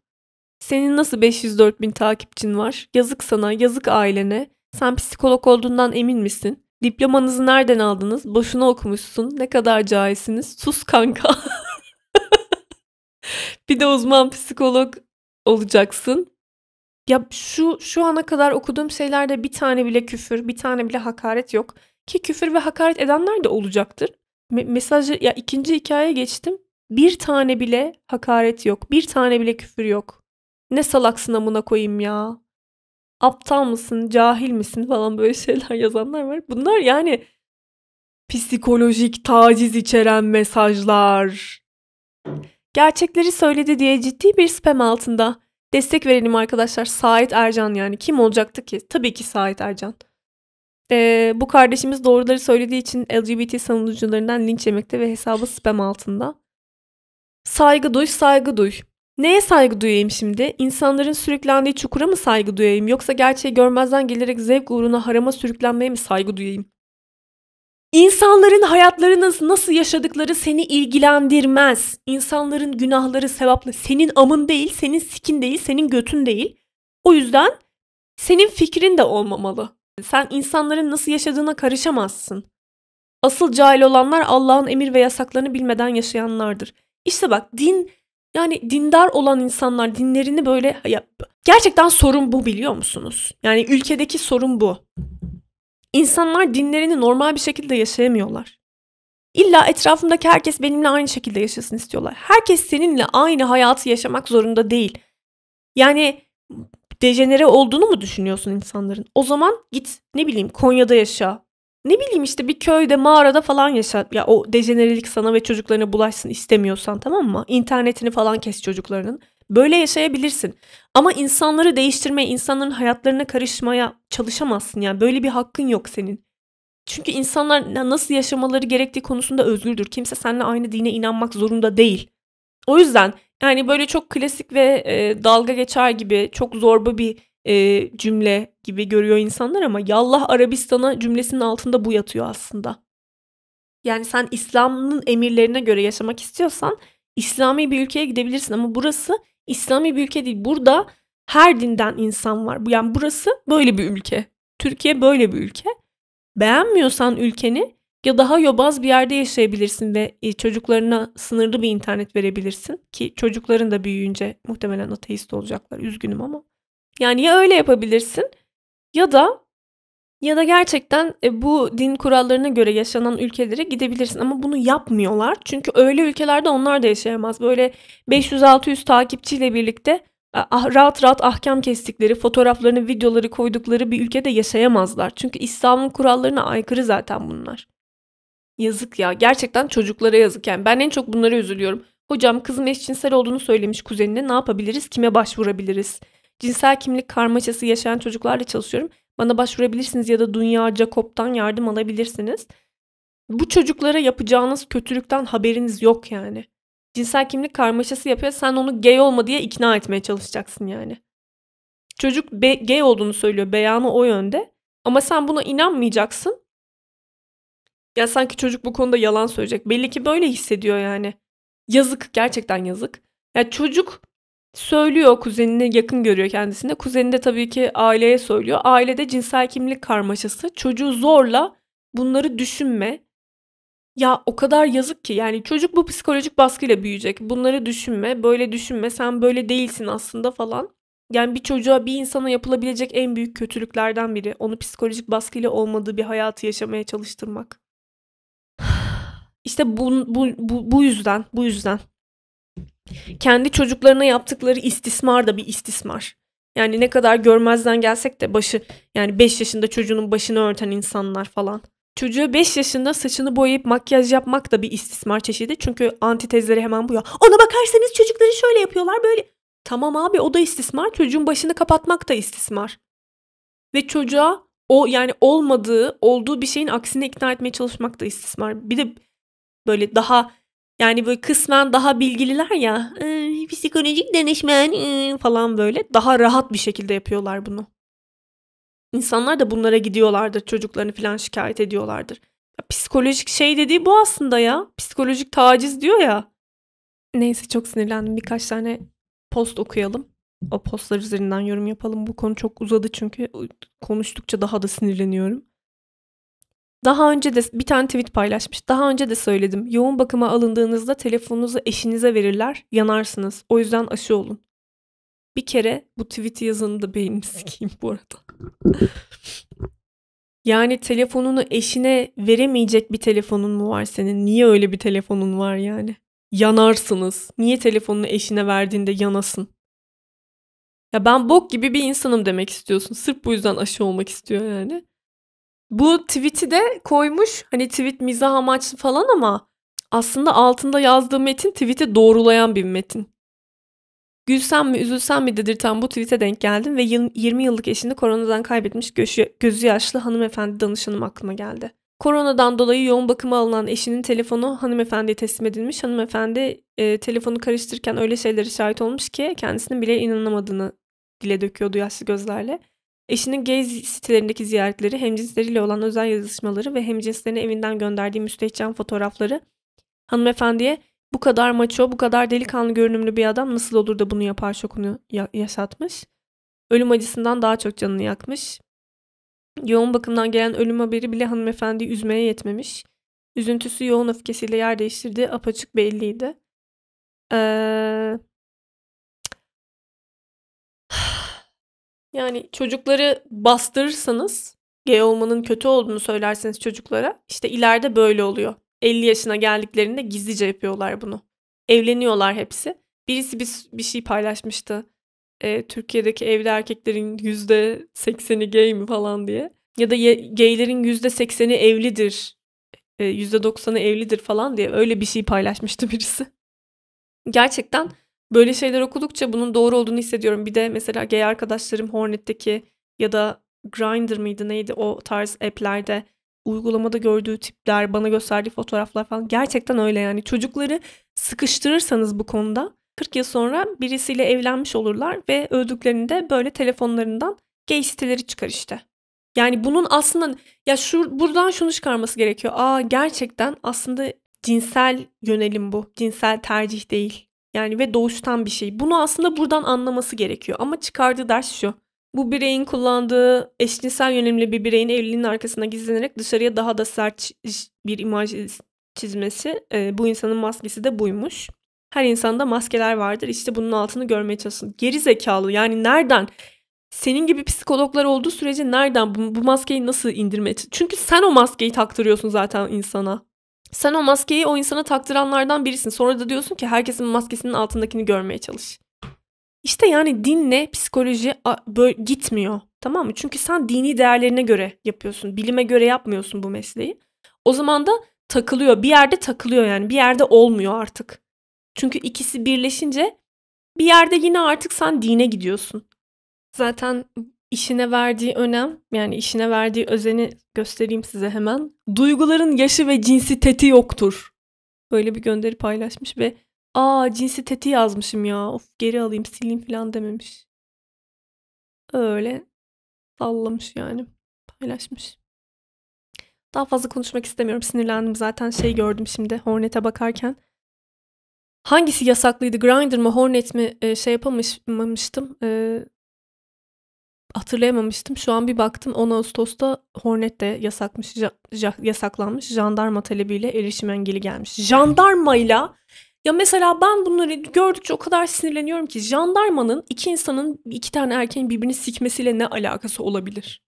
Senin nasıl 504 bin takipçin var? Yazık sana, yazık ailene. Sen psikolog olduğundan emin misin? Diplomanızı nereden aldınız? Boşuna okumuşsun. Ne kadar caizsiniz? Sus kanka. bir de uzman psikolog olacaksın. Ya şu şu ana kadar okuduğum şeylerde bir tane bile küfür, bir tane bile hakaret yok. Ki küfür ve hakaret edenler de olacaktır. Me- mesajı ya ikinci hikayeye geçtim. Bir tane bile hakaret yok. Bir tane bile küfür yok. Ne salaksın amına koyayım ya. Aptal mısın, cahil misin falan böyle şeyler yazanlar var. Bunlar yani psikolojik taciz içeren mesajlar. Gerçekleri söyledi diye ciddi bir spam altında. Destek verelim arkadaşlar. Sait Ercan yani. Kim olacaktı ki? Tabii ki Sait Ercan. Ee, bu kardeşimiz doğruları söylediği için LGBT savunucularından linç yemekte ve hesabı spam altında. Saygı duy, saygı duy. Neye saygı duyayım şimdi? İnsanların sürüklendiği çukura mı saygı duyayım? Yoksa gerçeği görmezden gelerek zevk uğruna harama sürüklenmeye mi saygı duyayım? İnsanların hayatlarınız nasıl yaşadıkları seni ilgilendirmez. İnsanların günahları, sevapları senin amın değil, senin sikin değil, senin götün değil. O yüzden senin fikrin de olmamalı. Sen insanların nasıl yaşadığına karışamazsın. Asıl cahil olanlar Allah'ın emir ve yasaklarını bilmeden yaşayanlardır. İşte bak din yani dindar olan insanlar dinlerini böyle yap. Gerçekten sorun bu biliyor musunuz? Yani ülkedeki sorun bu. İnsanlar dinlerini normal bir şekilde yaşayamıyorlar. İlla etrafımdaki herkes benimle aynı şekilde yaşasın istiyorlar. Herkes seninle aynı hayatı yaşamak zorunda değil. Yani dejenere olduğunu mu düşünüyorsun insanların? O zaman git ne bileyim Konya'da yaşa. Ne bileyim işte bir köyde mağarada falan yaşa. Ya o dejenerelik sana ve çocuklarına bulaşsın istemiyorsan tamam mı? İnternetini falan kes çocuklarının. Böyle yaşayabilirsin. Ama insanları değiştirmeye, insanların hayatlarına karışmaya çalışamazsın ya. Böyle bir hakkın yok senin. Çünkü insanlar nasıl yaşamaları gerektiği konusunda özgürdür. Kimse seninle aynı dine inanmak zorunda değil. O yüzden yani böyle çok klasik ve e, dalga geçer gibi çok zorba bir e, cümle gibi görüyor insanlar ama yallah Arabistan'a cümlesinin altında bu yatıyor aslında. Yani sen İslam'ın emirlerine göre yaşamak istiyorsan İslami bir ülkeye gidebilirsin ama burası İslami bir ülke değil. Burada her dinden insan var. Yani burası böyle bir ülke. Türkiye böyle bir ülke. Beğenmiyorsan ülkeni ya daha yobaz bir yerde yaşayabilirsin ve e, çocuklarına sınırlı bir internet verebilirsin ki çocukların da büyüyünce muhtemelen ateist olacaklar. Üzgünüm ama. Yani ya öyle yapabilirsin ya da ya da gerçekten e, bu din kurallarına göre yaşanan ülkelere gidebilirsin ama bunu yapmıyorlar. Çünkü öyle ülkelerde onlar da yaşayamaz. Böyle 500-600 takipçiyle birlikte ah, rahat rahat ahkam kestikleri, fotoğraflarını, videoları koydukları bir ülkede yaşayamazlar. Çünkü İslam'ın kurallarına aykırı zaten bunlar. Yazık ya. Gerçekten çocuklara yazık. Yani ben en çok bunlara üzülüyorum. Hocam kızım eşcinsel olduğunu söylemiş kuzenine ne yapabiliriz, kime başvurabiliriz? Cinsel kimlik karmaşası yaşayan çocuklarla çalışıyorum. Bana başvurabilirsiniz ya da Dünya Jacob'tan yardım alabilirsiniz. Bu çocuklara yapacağınız kötülükten haberiniz yok yani. Cinsel kimlik karmaşası yapıyor. Sen onu gay olma diye ikna etmeye çalışacaksın yani. Çocuk be- gay olduğunu söylüyor. Beyanı o yönde. Ama sen buna inanmayacaksın. Ya sanki çocuk bu konuda yalan söyleyecek. Belli ki böyle hissediyor yani. Yazık gerçekten yazık. Ya çocuk söylüyor kuzenini yakın görüyor kendisine. Kuzeni de tabii ki aileye söylüyor. Ailede cinsel kimlik karmaşası. Çocuğu zorla bunları düşünme. Ya o kadar yazık ki yani çocuk bu psikolojik baskıyla büyüyecek. Bunları düşünme, böyle düşünme, sen böyle değilsin aslında falan. Yani bir çocuğa, bir insana yapılabilecek en büyük kötülüklerden biri. Onu psikolojik baskıyla olmadığı bir hayatı yaşamaya çalıştırmak. İşte bu, bu, bu, bu yüzden, bu yüzden kendi çocuklarına yaptıkları istismar da bir istismar. Yani ne kadar görmezden gelsek de başı yani 5 yaşında çocuğunun başını örten insanlar falan. çocuğu 5 yaşında saçını boyayıp makyaj yapmak da bir istismar çeşidi. Çünkü antitezleri hemen bu ya. Ona bakarsanız çocukları şöyle yapıyorlar böyle. Tamam abi o da istismar. Çocuğun başını kapatmak da istismar. Ve çocuğa o yani olmadığı, olduğu bir şeyin aksine ikna etmeye çalışmak da istismar. Bir de böyle daha yani böyle kısmen daha bilgililer ya. E, psikolojik danışman e, ee, falan böyle. Daha rahat bir şekilde yapıyorlar bunu. İnsanlar da bunlara gidiyorlardır. Çocuklarını falan şikayet ediyorlardır. Ya, psikolojik şey dediği bu aslında ya. Psikolojik taciz diyor ya. Neyse çok sinirlendim. Birkaç tane post okuyalım. O postlar üzerinden yorum yapalım. Bu konu çok uzadı çünkü konuştukça daha da sinirleniyorum. Daha önce de bir tane tweet paylaşmış. Daha önce de söyledim. Yoğun bakıma alındığınızda telefonunuzu eşinize verirler. Yanarsınız. O yüzden aşı olun. Bir kere bu tweet'i yazanı da beynini sikeyim bu arada. yani telefonunu eşine veremeyecek bir telefonun mu var senin? Niye öyle bir telefonun var yani? Yanarsınız. Niye telefonunu eşine verdiğinde yanasın? Ya ben bok gibi bir insanım demek istiyorsun. Sırf bu yüzden aşı olmak istiyor yani. Bu tweet'i de koymuş. Hani tweet mizah amaçlı falan ama aslında altında yazdığı metin tweet'i doğrulayan bir metin. Gülsem mi üzülsem mi dedirten bu tweet'e denk geldim ve 20 yıllık eşini koronadan kaybetmiş gözü yaşlı hanımefendi danışanım aklıma geldi. Koronadan dolayı yoğun bakıma alınan eşinin telefonu hanımefendiye teslim edilmiş. Hanımefendi e, telefonu karıştırırken öyle şeylere şahit olmuş ki kendisinin bile inanamadığını dile döküyordu yaşlı gözlerle. Eşinin gay sitelerindeki ziyaretleri, hemcinsleriyle olan özel yazışmaları ve hemcinslerini evinden gönderdiği müstehcen fotoğrafları hanımefendiye bu kadar maço, bu kadar delikanlı görünümlü bir adam nasıl olur da bunu yapar şokunu ya- yaşatmış. Ölüm acısından daha çok canını yakmış. Yoğun bakımdan gelen ölüm haberi bile hanımefendiyi üzmeye yetmemiş. Üzüntüsü yoğun öfkesiyle yer değiştirdiği apaçık belliydi. Eee... Yani çocukları bastırırsanız, gay olmanın kötü olduğunu söylerseniz çocuklara, işte ileride böyle oluyor. 50 yaşına geldiklerinde gizlice yapıyorlar bunu. Evleniyorlar hepsi. Birisi bir, bir şey paylaşmıştı. E, Türkiye'deki evli erkeklerin %80'i gay mi falan diye. Ya da ye, gaylerin %80'i evlidir. E, %90'ı evlidir falan diye öyle bir şey paylaşmıştı birisi. Gerçekten böyle şeyler okudukça bunun doğru olduğunu hissediyorum. Bir de mesela gay arkadaşlarım Hornet'teki ya da Grinder mıydı neydi o tarz app'lerde uygulamada gördüğü tipler, bana gösterdiği fotoğraflar falan gerçekten öyle yani. Çocukları sıkıştırırsanız bu konuda 40 yıl sonra birisiyle evlenmiş olurlar ve öldüklerinde böyle telefonlarından gay siteleri çıkar işte. Yani bunun aslında ya şu buradan şunu çıkarması gerekiyor. Aa gerçekten aslında cinsel yönelim bu. Cinsel tercih değil. Yani ve doğuştan bir şey. Bunu aslında buradan anlaması gerekiyor. Ama çıkardığı ders şu. Bu bireyin kullandığı eşcinsel yönelimli bir bireyin evliliğinin arkasına gizlenerek dışarıya daha da sert bir imaj çizmesi. E, bu insanın maskesi de buymuş. Her insanda maskeler vardır. İşte bunun altını görmeye çalışın. Geri zekalı yani nereden? Senin gibi psikologlar olduğu sürece nereden bu, bu maskeyi nasıl indirmeye Çünkü sen o maskeyi taktırıyorsun zaten insana. Sen o maskeyi o insana taktıranlardan birisin. Sonra da diyorsun ki herkesin maskesinin altındakini görmeye çalış. İşte yani dinle psikoloji böyle gitmiyor. Tamam mı? Çünkü sen dini değerlerine göre yapıyorsun. Bilime göre yapmıyorsun bu mesleği. O zaman da takılıyor. Bir yerde takılıyor yani. Bir yerde olmuyor artık. Çünkü ikisi birleşince bir yerde yine artık sen dine gidiyorsun. Zaten işine verdiği önem yani işine verdiği özeni göstereyim size hemen. Duyguların yaşı ve cinsiteti yoktur. Böyle bir gönderi paylaşmış ve aa cinsiteti yazmışım ya of geri alayım sileyim falan dememiş. Öyle sallamış yani paylaşmış. Daha fazla konuşmak istemiyorum sinirlendim zaten şey gördüm şimdi Hornet'e bakarken. Hangisi yasaklıydı Grinder mı Hornet mi e, şey yapamamıştım. E, hatırlayamamıştım. Şu an bir baktım 10 Ağustos'ta Hornet de yasakmış, ja, yasaklanmış. Jandarma talebiyle erişim engeli gelmiş. Jandarmayla ya mesela ben bunları gördükçe o kadar sinirleniyorum ki jandarmanın iki insanın iki tane erkeğin birbirini sikmesiyle ne alakası olabilir?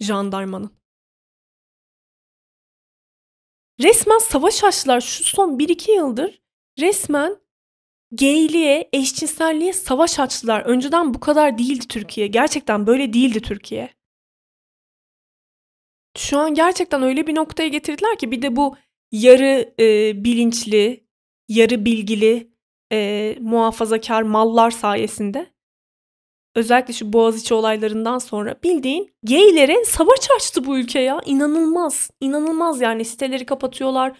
Jandarmanın. Resmen savaş açtılar şu son 1-2 yıldır. Resmen geyliğe, eşcinselliğe savaş açtılar. Önceden bu kadar değildi Türkiye. Gerçekten böyle değildi Türkiye. Şu an gerçekten öyle bir noktaya getirdiler ki bir de bu yarı e, bilinçli, yarı bilgili e, muhafazakar mallar sayesinde özellikle şu Boğaziçi olaylarından sonra bildiğin geylere savaş açtı bu ülke ya. İnanılmaz. inanılmaz yani siteleri kapatıyorlar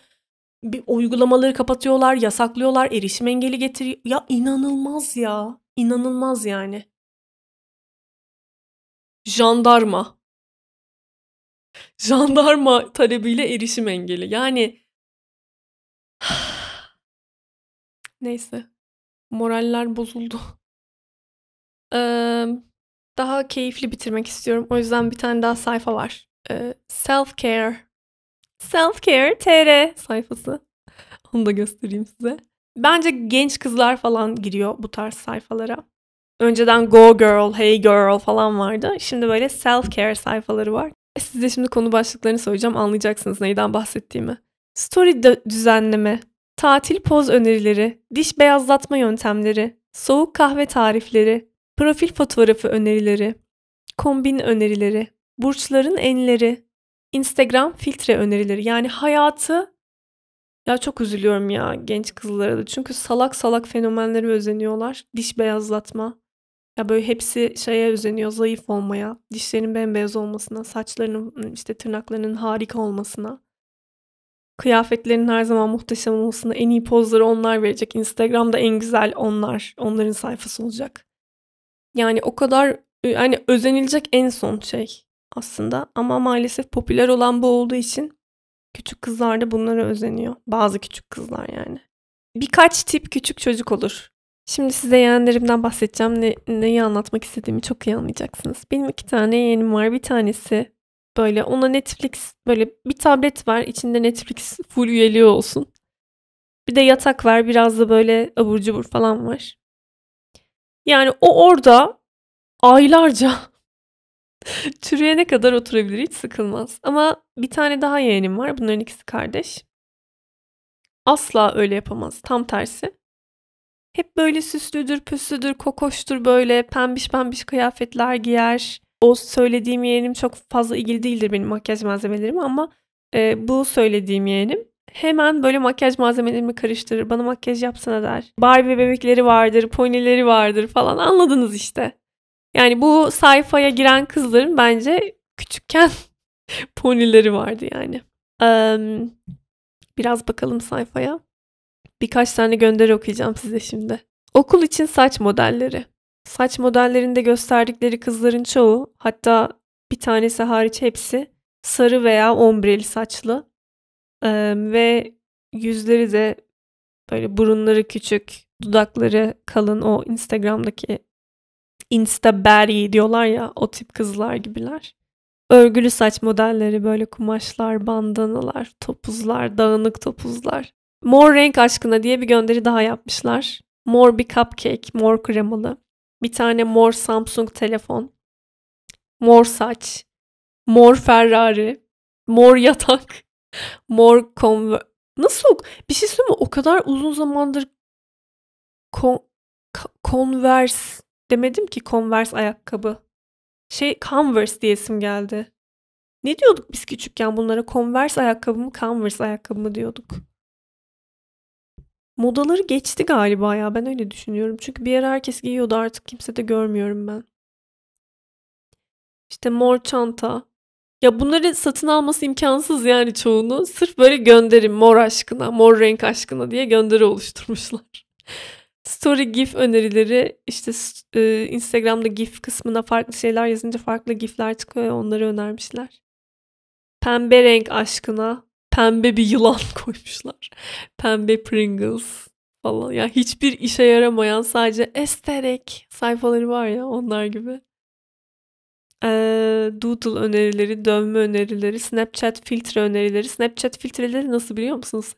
bir uygulamaları kapatıyorlar, yasaklıyorlar, erişim engeli getiriyor. Ya inanılmaz ya. İnanılmaz yani. Jandarma. Jandarma talebiyle erişim engeli. Yani neyse. Moraller bozuldu. Ee, daha keyifli bitirmek istiyorum. O yüzden bir tane daha sayfa var. Ee, self care Selfcare TR sayfası. Onu da göstereyim size. Bence genç kızlar falan giriyor bu tarz sayfalara. Önceden Go Girl, Hey Girl falan vardı. Şimdi böyle self-care sayfaları var. E, size şimdi konu başlıklarını söyleyeceğim. Anlayacaksınız neyden bahsettiğimi. Story düzenleme, tatil poz önerileri, diş beyazlatma yöntemleri, soğuk kahve tarifleri, profil fotoğrafı önerileri, kombin önerileri, burçların enleri, Instagram filtre önerileri. Yani hayatı ya çok üzülüyorum ya genç kızlara da. Çünkü salak salak fenomenlere özeniyorlar. Diş beyazlatma. Ya böyle hepsi şeye özeniyor zayıf olmaya, dişlerinin bembeyaz olmasına, saçlarının işte tırnaklarının harika olmasına. Kıyafetlerin her zaman muhteşem olmasına en iyi pozları onlar verecek. Instagram'da en güzel onlar, onların sayfası olacak. Yani o kadar yani özenilecek en son şey aslında ama maalesef popüler olan bu olduğu için küçük kızlar da bunlara özeniyor. Bazı küçük kızlar yani. Birkaç tip küçük çocuk olur. Şimdi size yeğenlerimden bahsedeceğim. Ne, neyi anlatmak istediğimi çok iyi anlayacaksınız. Benim iki tane yeğenim var. Bir tanesi böyle ona Netflix böyle bir tablet var. İçinde Netflix full üyeliği olsun. Bir de yatak var. Biraz da böyle abur cubur falan var. Yani o orada aylarca ne kadar oturabilir hiç sıkılmaz. Ama bir tane daha yeğenim var. Bunların ikisi kardeş. Asla öyle yapamaz. Tam tersi. Hep böyle süslüdür, püslüdür, kokoştur böyle pembiş pembiş kıyafetler giyer. O söylediğim yeğenim çok fazla ilgili değildir benim makyaj malzemelerim ama e, bu söylediğim yeğenim hemen böyle makyaj malzemelerimi karıştırır. Bana makyaj yapsana der. Barbie bebekleri vardır, ponileri vardır falan anladınız işte. Yani bu sayfaya giren kızların bence küçükken ponileri vardı yani. Um, biraz bakalım sayfaya. Birkaç tane gönderi okuyacağım size şimdi. Okul için saç modelleri. Saç modellerinde gösterdikleri kızların çoğu hatta bir tanesi hariç hepsi sarı veya ombreli saçlı. Ee, ve yüzleri de böyle burunları küçük, dudakları kalın o Instagram'daki insta berry diyorlar ya o tip kızlar gibiler. Örgülü saç modelleri böyle kumaşlar, bandanalar, topuzlar, dağınık topuzlar. Mor renk aşkına diye bir gönderi daha yapmışlar. Mor bir cupcake, mor kremalı. Bir tane mor Samsung telefon. Mor saç. Mor Ferrari. Mor yatak. Mor Conver... Nasıl? Bir şey söyleyeyim mi? O kadar uzun zamandır Con... Converse Demedim ki Converse ayakkabı. Şey Converse diyesim geldi. Ne diyorduk biz küçükken bunlara? Converse ayakkabı mı, Converse ayakkabı mı diyorduk. Modaları geçti galiba ya ben öyle düşünüyorum. Çünkü bir ara herkes giyiyordu artık kimse de görmüyorum ben. İşte mor çanta. Ya bunları satın alması imkansız yani çoğunu. Sırf böyle gönderin mor aşkına, mor renk aşkına diye gönderi oluşturmuşlar story gif önerileri işte e, Instagram'da gif kısmına farklı şeyler yazınca farklı gifler çıkıyor onları önermişler. Pembe renk aşkına pembe bir yılan koymuşlar. Pembe Pringles falan. Ya yani hiçbir işe yaramayan sadece esterek sayfaları var ya onlar gibi. Ee, doodle önerileri, dövme önerileri, Snapchat filtre önerileri. Snapchat filtreleri nasıl biliyor musunuz?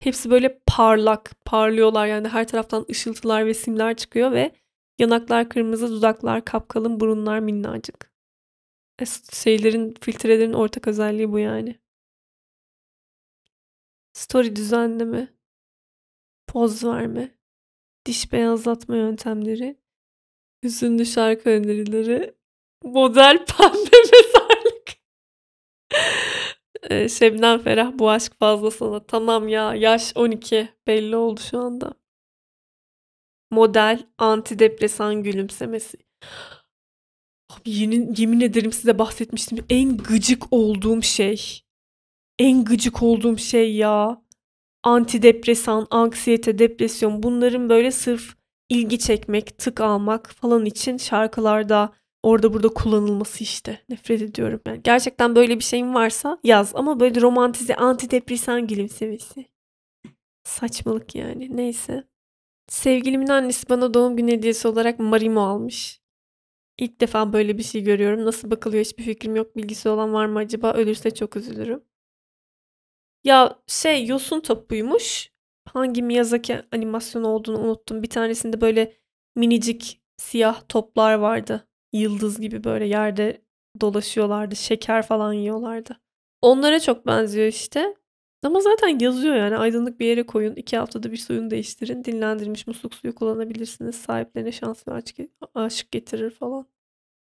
Hepsi böyle parlak, parlıyorlar yani her taraftan ışıltılar ve simler çıkıyor ve yanaklar kırmızı, dudaklar kapkalın, burunlar minnacık. E, şeylerin, filtrelerin ortak özelliği bu yani. Story düzenleme, poz verme, diş beyazlatma yöntemleri, hüzünlü şarkı önerileri, model pembe e, Şebnem Ferah bu aşk fazla sana. Tamam ya yaş 12 belli oldu şu anda. Model antidepresan gülümsemesi. Abi yemin, yemin ederim size bahsetmiştim. En gıcık olduğum şey. En gıcık olduğum şey ya. Antidepresan, anksiyete, depresyon bunların böyle sırf ilgi çekmek, tık almak falan için şarkılarda orada burada kullanılması işte. Nefret ediyorum. Yani gerçekten böyle bir şeyin varsa yaz ama böyle romantize antidepresan gülümsemesi. Saçmalık yani. Neyse. Sevgilimin annesi bana doğum günü hediyesi olarak marimo almış. İlk defa böyle bir şey görüyorum. Nasıl bakılıyor hiçbir fikrim yok. Bilgisi olan var mı acaba? Ölürse çok üzülürüm. Ya şey yosun topuymuş. Hangi Miyazaki animasyonu olduğunu unuttum. Bir tanesinde böyle minicik siyah toplar vardı yıldız gibi böyle yerde dolaşıyorlardı. Şeker falan yiyorlardı. Onlara çok benziyor işte. Ama zaten yazıyor yani aydınlık bir yere koyun. iki haftada bir suyun değiştirin. Dinlendirilmiş musluk suyu kullanabilirsiniz. Sahiplerine şans ve aşık getirir falan.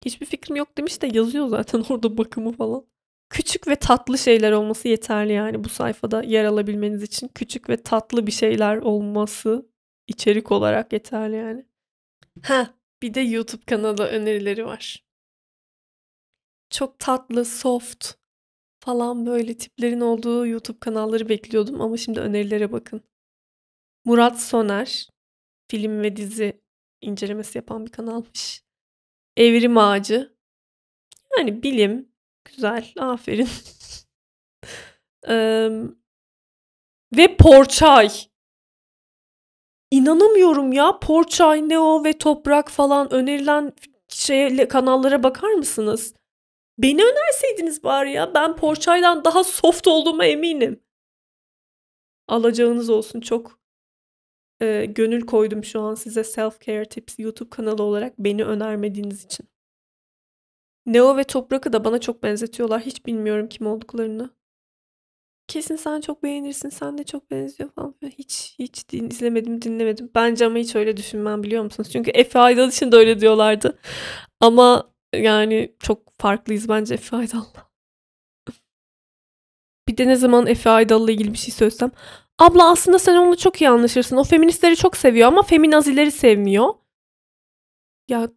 Hiçbir fikrim yok demiş de yazıyor zaten orada bakımı falan. Küçük ve tatlı şeyler olması yeterli yani bu sayfada yer alabilmeniz için. Küçük ve tatlı bir şeyler olması içerik olarak yeterli yani. Ha bir de YouTube kanalı önerileri var. Çok tatlı, soft falan böyle tiplerin olduğu YouTube kanalları bekliyordum ama şimdi önerilere bakın. Murat Soner, film ve dizi incelemesi yapan bir kanalmış. Evrim Ağacı. Yani bilim, güzel, aferin. um, ve Porçay. İnanamıyorum ya Porçay, Neo ve Toprak falan önerilen şey, kanallara bakar mısınız? Beni önerseydiniz bari ya. Ben Porçay'dan daha soft olduğuma eminim. Alacağınız olsun çok e, gönül koydum şu an size Self Care Tips YouTube kanalı olarak beni önermediğiniz için. Neo ve Toprak'ı da bana çok benzetiyorlar. Hiç bilmiyorum kim olduklarını. Kesin sen çok beğenirsin. Sen de çok benziyor falan. Hiç hiç din, izlemedim, dinlemedim. Bence ama hiç öyle düşünmem biliyor musunuz? Çünkü Efe Aydal için de öyle diyorlardı. Ama yani çok farklıyız bence Efe Aydal'la. Bir de ne zaman Efe Aydal'la ilgili bir şey söylesem. Abla aslında sen onunla çok iyi anlaşırsın. O feministleri çok seviyor ama feminazileri sevmiyor. Ya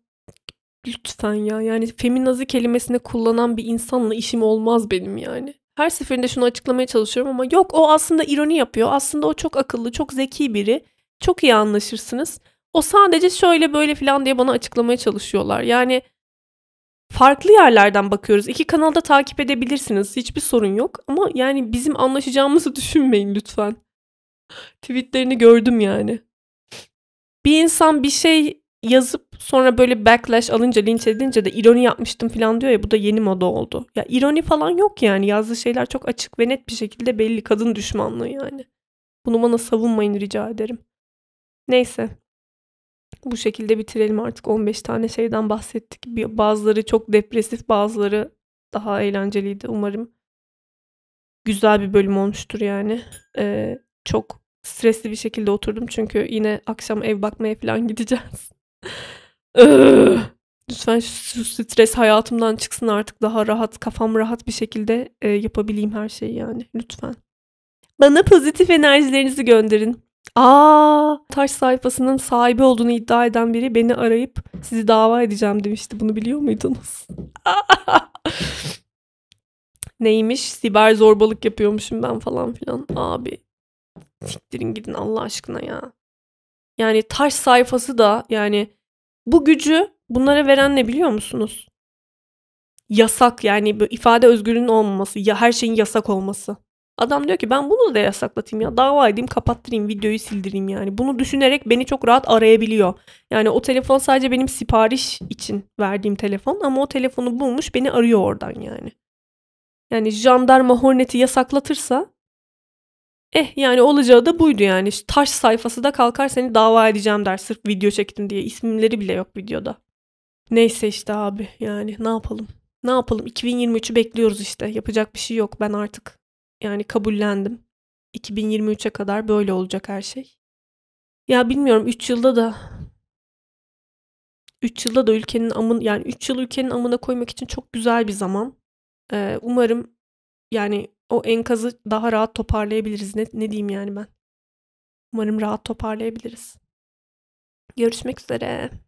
lütfen ya yani feminazi kelimesini kullanan bir insanla işim olmaz benim yani. Her seferinde şunu açıklamaya çalışıyorum ama yok o aslında ironi yapıyor. Aslında o çok akıllı, çok zeki biri. Çok iyi anlaşırsınız. O sadece şöyle böyle falan diye bana açıklamaya çalışıyorlar. Yani farklı yerlerden bakıyoruz. İki kanalda takip edebilirsiniz. Hiçbir sorun yok. Ama yani bizim anlaşacağımızı düşünmeyin lütfen. Tweetlerini gördüm yani. Bir insan bir şey yazıp Sonra böyle backlash alınca, linç edince de ironi yapmıştım falan diyor ya bu da yeni moda oldu. Ya ironi falan yok yani. Yazdığı şeyler çok açık ve net bir şekilde belli kadın düşmanlığı yani. Bunu bana savunmayın rica ederim. Neyse. Bu şekilde bitirelim artık 15 tane şeyden bahsettik. Bazıları çok depresif, bazıları daha eğlenceliydi umarım. Güzel bir bölüm olmuştur yani. Ee, çok stresli bir şekilde oturdum çünkü yine akşam ev bakmaya falan gideceğiz. Lütfen şu stres hayatımdan çıksın artık daha rahat, kafam rahat bir şekilde e, yapabileyim her şeyi yani. Lütfen. Bana pozitif enerjilerinizi gönderin. Aa, taş sayfasının sahibi olduğunu iddia eden biri beni arayıp sizi dava edeceğim demişti. Bunu biliyor muydunuz? Neymiş? Siber zorbalık yapıyormuşum ben falan filan. Abi siktirin gidin Allah aşkına ya. Yani taş sayfası da yani bu gücü bunlara veren ne biliyor musunuz? Yasak yani ifade özgürlüğünün olmaması, ya her şeyin yasak olması. Adam diyor ki ben bunu da yasaklatayım ya. Dava edeyim, kapattırayım, videoyu sildireyim yani. Bunu düşünerek beni çok rahat arayabiliyor. Yani o telefon sadece benim sipariş için verdiğim telefon ama o telefonu bulmuş beni arıyor oradan yani. Yani jandarma Hornet'i yasaklatırsa Eh yani olacağı da buydu yani. taş sayfası da kalkar seni dava edeceğim der sırf video çektim diye. İsimleri bile yok videoda. Neyse işte abi yani ne yapalım. Ne yapalım 2023'ü bekliyoruz işte. Yapacak bir şey yok ben artık yani kabullendim. 2023'e kadar böyle olacak her şey. Ya bilmiyorum 3 yılda da 3 yılda da ülkenin amın yani 3 yıl ülkenin amına koymak için çok güzel bir zaman. Ee, umarım yani o enkazı daha rahat toparlayabiliriz. Ne, ne diyeyim yani ben? Umarım rahat toparlayabiliriz. Görüşmek üzere.